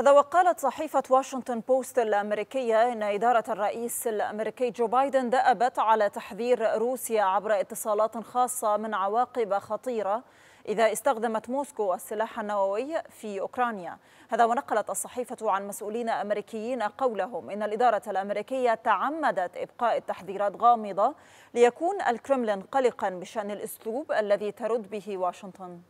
هذا وقالت صحيفة واشنطن بوست الأمريكية إن إدارة الرئيس الأمريكي جو بايدن دأبت على تحذير روسيا عبر اتصالات خاصة من عواقب خطيرة إذا استخدمت موسكو السلاح النووي في أوكرانيا هذا ونقلت الصحيفة عن مسؤولين أمريكيين قولهم إن الإدارة الأمريكية تعمدت إبقاء التحذيرات غامضة ليكون الكرملين قلقا بشأن الأسلوب الذي ترد به واشنطن